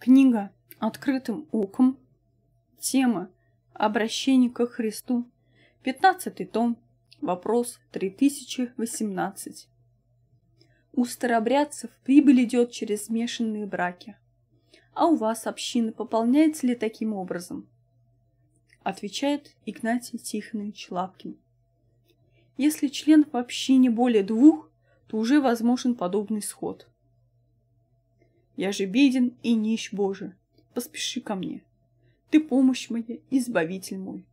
Книга «Открытым оком». Тема «Обращение ко Христу». 15 том. Вопрос 3018. У старобрядцев прибыль идет через смешанные браки. А у вас община пополняется ли таким образом? Отвечает Игнатий Тихонович Лапкин. Если член в общине более двух, то уже возможен подобный сход. Я же беден и нищ, Боже, поспеши ко мне. Ты помощь моя, избавитель мой.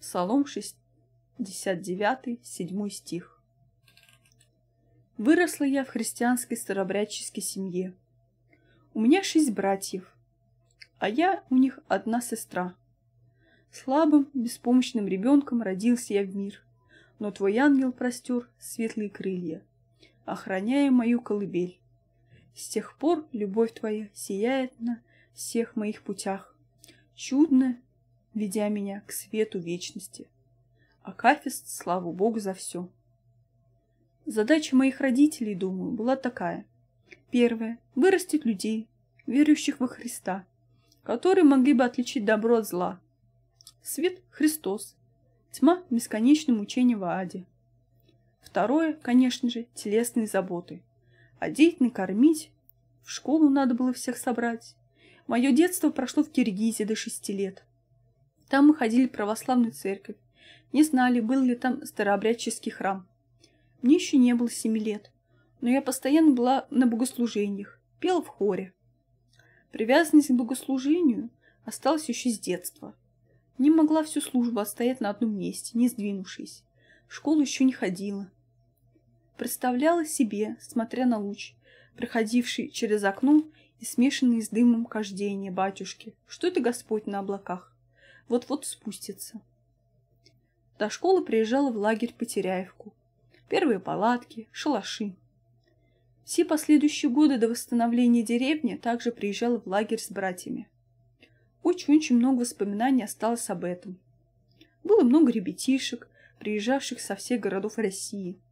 Псалом 69, 7 стих. Выросла я в христианской старобрядческой семье. У меня шесть братьев, а я у них одна сестра. Слабым, беспомощным ребенком родился я в мир, но твой ангел простер светлые крылья, охраняя мою колыбель. С тех пор любовь твоя сияет на всех моих путях, чудно ведя меня к свету вечности. Акафист, слава Богу за все. Задача моих родителей, думаю, была такая. Первое – вырастить людей, верующих во Христа, которые могли бы отличить добро от зла. Свет – Христос, тьма – бесконечное мучение в аде. Второе, конечно же, телесные заботы – одеть, накормить. В школу надо было всех собрать. Мое детство прошло в Киргизии до шести лет. Там мы ходили в православную церковь. Не знали, был ли там старообрядческий храм. Мне еще не было семи лет, но я постоянно была на богослужениях, пела в хоре. Привязанность к богослужению осталась еще с детства. Не могла всю службу отстоять на одном месте, не сдвинувшись. В школу еще не ходила представляла себе, смотря на луч, проходивший через окно и смешанный с дымом кождения батюшки, что это Господь на облаках. Вот-вот спустится. До школы приезжала в лагерь Потеряевку. Первые палатки, шалаши. Все последующие годы до восстановления деревни также приезжала в лагерь с братьями. Очень-очень много воспоминаний осталось об этом. Было много ребятишек, приезжавших со всех городов России –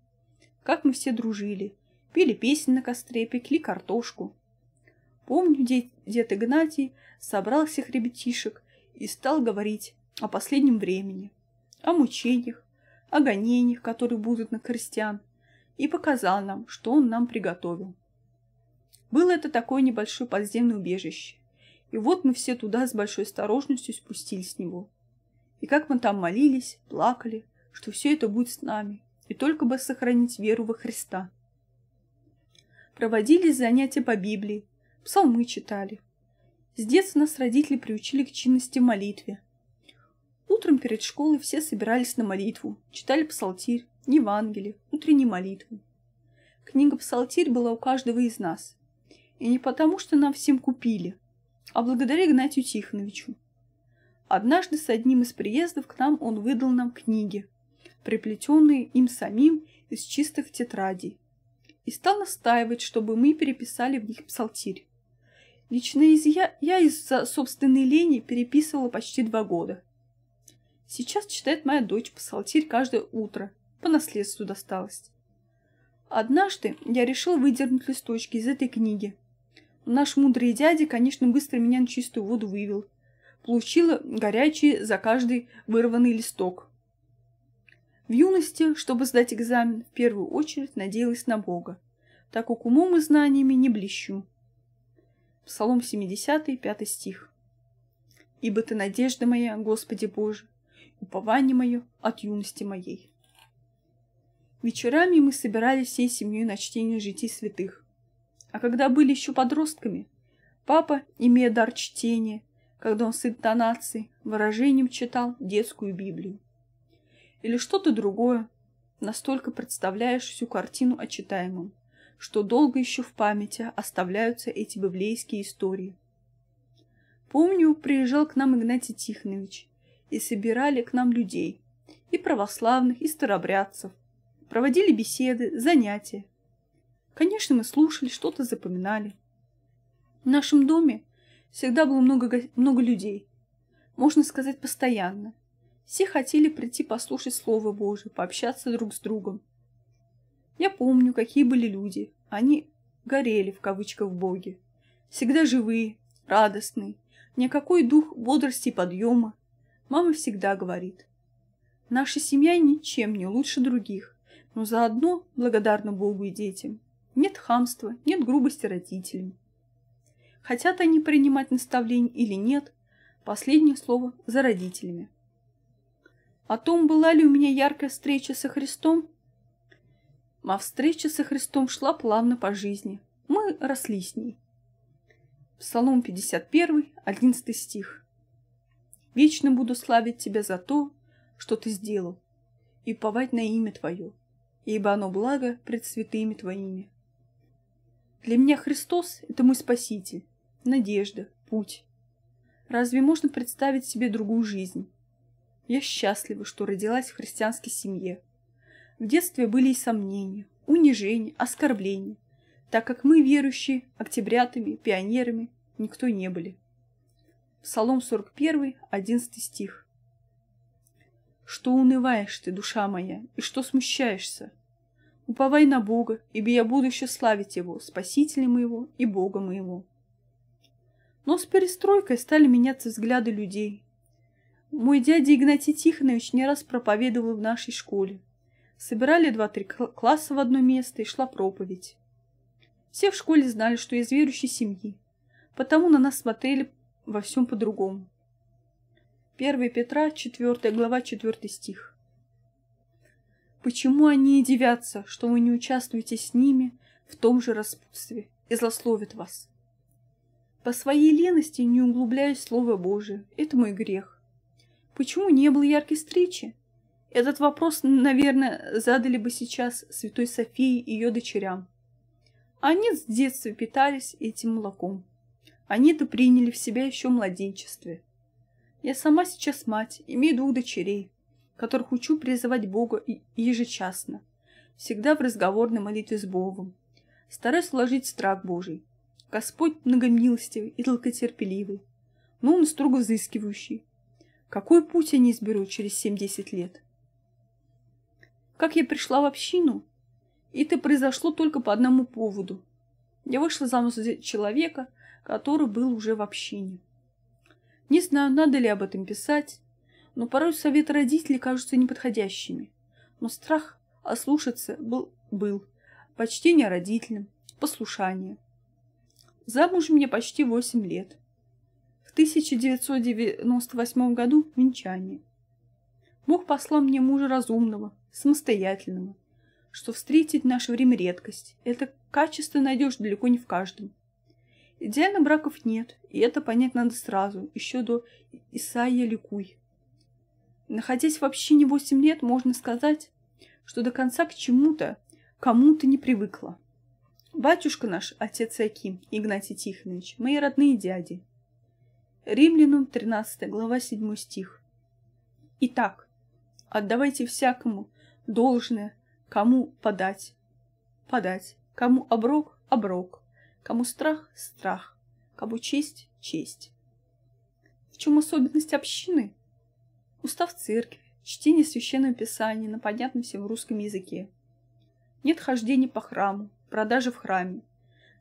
как мы все дружили, пели песни на костре, пекли картошку. Помню, дед, дед Игнатий собрал всех ребятишек и стал говорить о последнем времени, о мучениях, о гонениях, которые будут на крестьян, и показал нам, что он нам приготовил. Было это такое небольшое подземное убежище, и вот мы все туда с большой осторожностью спустились с него. И как мы там молились, плакали, что все это будет с нами, и только бы сохранить веру во Христа. Проводились занятия по Библии, псалмы читали. С детства нас родители приучили к чинности в молитве. Утром перед школой все собирались на молитву, читали псалтирь, Евангелие, утренние молитвы. Книга «Псалтирь» была у каждого из нас. И не потому, что нам всем купили, а благодаря Игнатию Тихоновичу. Однажды с одним из приездов к нам он выдал нам книги, приплетенные им самим из чистых тетрадей, и стал настаивать, чтобы мы переписали в них псалтирь. Лично из я, я из-за собственной лени переписывала почти два года. Сейчас читает моя дочь псалтирь каждое утро, по наследству досталось. Однажды я решил выдернуть листочки из этой книги. Наш мудрый дядя, конечно, быстро меня на чистую воду вывел. Получила горячие за каждый вырванный листок. В юности, чтобы сдать экзамен, в первую очередь надеялась на Бога, так как умом и знаниями не блещу. Псалом 70, 5 стих. «Ибо ты надежда моя, Господи Боже, упование мое от юности моей». Вечерами мы собирались всей семьей на чтение житий святых. А когда были еще подростками, папа, имея дар чтения, когда он с интонацией, выражением читал детскую Библию или что-то другое. Настолько представляешь всю картину очитаемым, что долго еще в памяти оставляются эти библейские истории. Помню, приезжал к нам Игнатий Тихонович, и собирали к нам людей, и православных, и старобрядцев. Проводили беседы, занятия. Конечно, мы слушали, что-то запоминали. В нашем доме всегда было много, много людей. Можно сказать, постоянно – все хотели прийти послушать Слово Божие, пообщаться друг с другом. Я помню, какие были люди. Они «горели» в кавычках в Боге. Всегда живые, радостные. Никакой дух бодрости и подъема. Мама всегда говорит. Наша семья ничем не лучше других, но заодно благодарна Богу и детям. Нет хамства, нет грубости родителям. Хотят они принимать наставление или нет, последнее слово за родителями. О том, была ли у меня яркая встреча со Христом? А встреча со Христом шла плавно по жизни. Мы росли с ней. Псалом 51, 11 стих. «Вечно буду славить Тебя за то, что Ты сделал, и повать на имя Твое, ибо оно благо пред святыми Твоими». Для меня Христос – это мой Спаситель, надежда, путь. Разве можно представить себе другую жизнь? Я счастлива, что родилась в христианской семье. В детстве были и сомнения, унижения, оскорбления, так как мы, верующие, октябрятами, пионерами, никто не были. Псалом 41, 11 стих. «Что унываешь ты, душа моя, и что смущаешься? Уповай на Бога, ибо я буду еще славить Его, Спасителя моего и Бога моего». Но с перестройкой стали меняться взгляды людей, мой дядя Игнатий Тихонович не раз проповедовал в нашей школе. Собирали два-три класса в одно место и шла проповедь. Все в школе знали, что из верующей семьи, потому на нас смотрели во всем по-другому. 1 Петра, 4 глава, 4 стих. Почему они девятся, что вы не участвуете с ними в том же распутстве и злословят вас? По своей лености не углубляюсь в Слово Божие, это мой грех. Почему не было яркой встречи? Этот вопрос, наверное, задали бы сейчас Святой Софии и ее дочерям. Они с детства питались этим молоком. Они это приняли в себя еще в младенчестве. Я сама сейчас мать, имею двух дочерей, которых учу призывать Бога ежечасно, всегда в разговорной молитве с Богом. Стараюсь вложить страх Божий. Господь многомилостивый и долготерпеливый, но он строго взыскивающий. Какой путь они изберут через 70 лет? Как я пришла в общину? Это произошло только по одному поводу. Я вышла замуж за человека, который был уже в общине. Не знаю, надо ли об этом писать, но порой советы родителей кажутся неподходящими. Но страх ослушаться был, был почтение родителям, послушание. Замужем мне почти восемь лет. 1998 году в венчание. Бог послал мне мужа разумного, самостоятельного, что встретить в наше время редкость. Это качество найдешь далеко не в каждом. Идеально браков нет, и это понять надо сразу, еще до Исаия Ликуй. Находясь вообще не 8 лет, можно сказать, что до конца к чему-то, кому-то не привыкла. Батюшка наш, отец Аким, Игнатий Тихонович, мои родные дяди – Римлянам 13 глава 7 стих. Итак, отдавайте всякому должное, кому подать, подать, кому оброк, оброк, кому страх, страх, кому честь, честь. В чем особенность общины? Устав церкви, чтение священного писания на понятном всем русском языке. Нет хождения по храму, продажи в храме.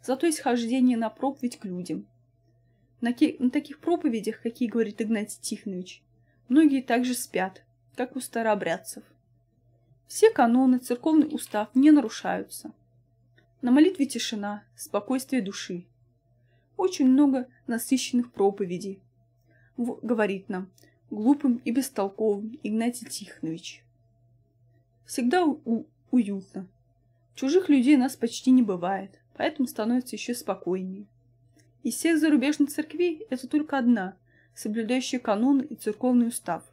Зато есть хождение на проповедь к людям, на, ке... на таких проповедях, какие говорит Игнатий Тихонович, многие также спят, как у старообрядцев. Все каноны, церковный устав не нарушаются. На молитве тишина, спокойствие души. Очень много насыщенных проповедей, говорит нам глупым и бестолковым Игнатий Тихонович. Всегда у уютно. Чужих людей нас почти не бывает, поэтому становится еще спокойнее. Из всех зарубежных церквей это только одна, соблюдающая канон и церковный устав.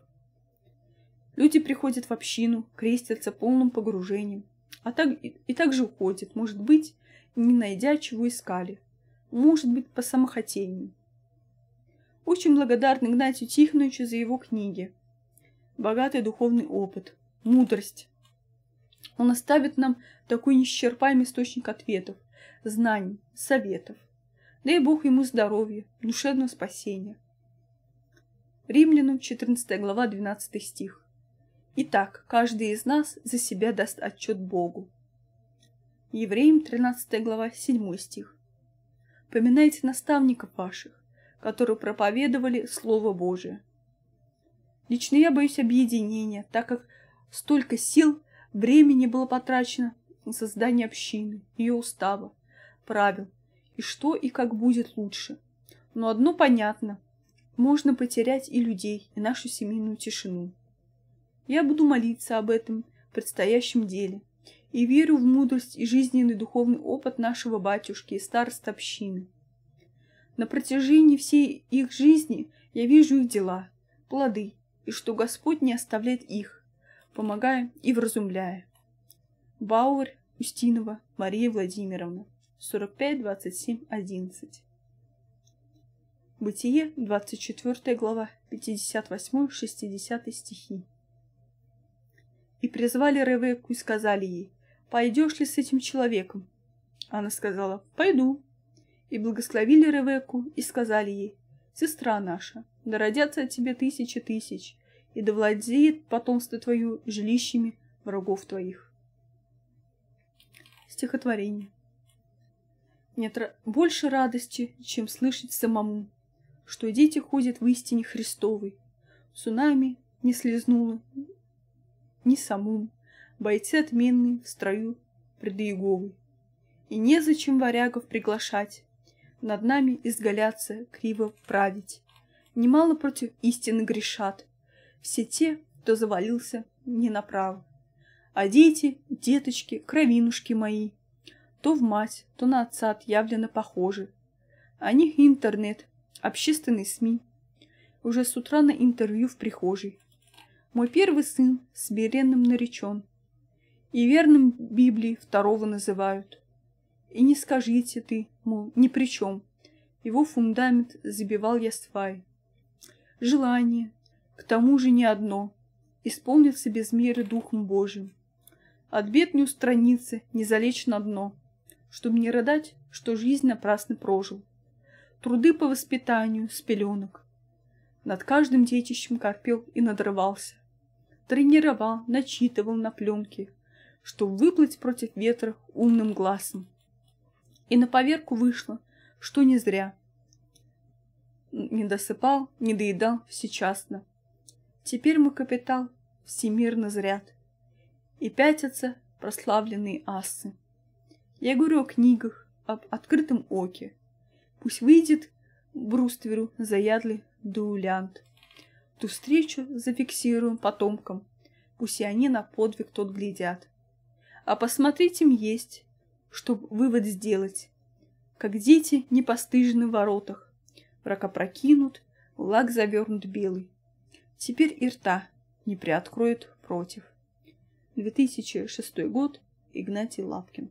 Люди приходят в общину, крестятся полным погружением, а так, и также уходят, может быть, не найдя, чего искали, может быть, по самохотению. Очень благодарны Игнатию Тихоновичу за его книги. Богатый духовный опыт, мудрость. Он оставит нам такой неисчерпаемый источник ответов, знаний, советов – Дай Бог ему здоровья, душевного спасения. Римлянам 14 глава 12 стих. Итак, каждый из нас за себя даст отчет Богу. Евреям 13 глава 7 стих. Поминайте наставников ваших, которые проповедовали Слово Божие. Лично я боюсь объединения, так как столько сил, времени было потрачено на создание общины, ее устава, правил, и что и как будет лучше. Но одно понятно. Можно потерять и людей, и нашу семейную тишину. Я буду молиться об этом предстоящем деле и верю в мудрость и жизненный духовный опыт нашего батюшки и старост общины. На протяжении всей их жизни я вижу их дела, плоды, и что Господь не оставляет их, помогая и вразумляя. Бауэр, Устинова, Мария Владимировна. 45, 27, 11. Бытие, 24 глава, 58-60 стихи. И призвали Ревекку и сказали ей, «Пойдешь ли с этим человеком?» Она сказала, «Пойду». И благословили Ревекку и сказали ей, «Сестра наша, да родятся от тебя тысячи тысяч, и да владеет потомство твое жилищами врагов твоих». Стихотворение нет больше радости, чем слышать самому, что дети ходят в истине Христовой. Цунами не слезнуло ни самым, бойцы отменные в строю пред Иеговой. И незачем варягов приглашать, над нами изгаляться, криво править. Немало против истины грешат, все те, кто завалился не направо. А дети, деточки, кровинушки мои — то в мать, то на отца отъявленно похожи. О а них интернет, общественные СМИ. Уже с утра на интервью в прихожей. Мой первый сын с беременным наречен. И верным Библии второго называют. И не скажите ты, мол, ни при чем. Его фундамент забивал я сваи. Желание, к тому же не одно, исполнится без меры Духом Божьим. От бед не устранится, не залечь на дно чтобы не рыдать, что жизнь напрасно прожил. Труды по воспитанию с пеленок. Над каждым детищем корпел и надрывался. Тренировал, начитывал на пленке, чтобы выплыть против ветра умным глазом. И на поверку вышло, что не зря. Не досыпал, не доедал всечасно. Теперь мы капитал всемирно зрят. И пятятся прославленные ассы. Я говорю о книгах, об открытом оке. Пусть выйдет Брустверу заядлый дуэлянт. Ту встречу зафиксируем потомкам. Пусть и они на подвиг тот глядят. А посмотреть им есть, чтоб вывод сделать. Как дети непостыжены в воротах. Враг прокинут, лак завернут белый. Теперь и рта не приоткроют против. 2006 год. Игнатий Лапкин.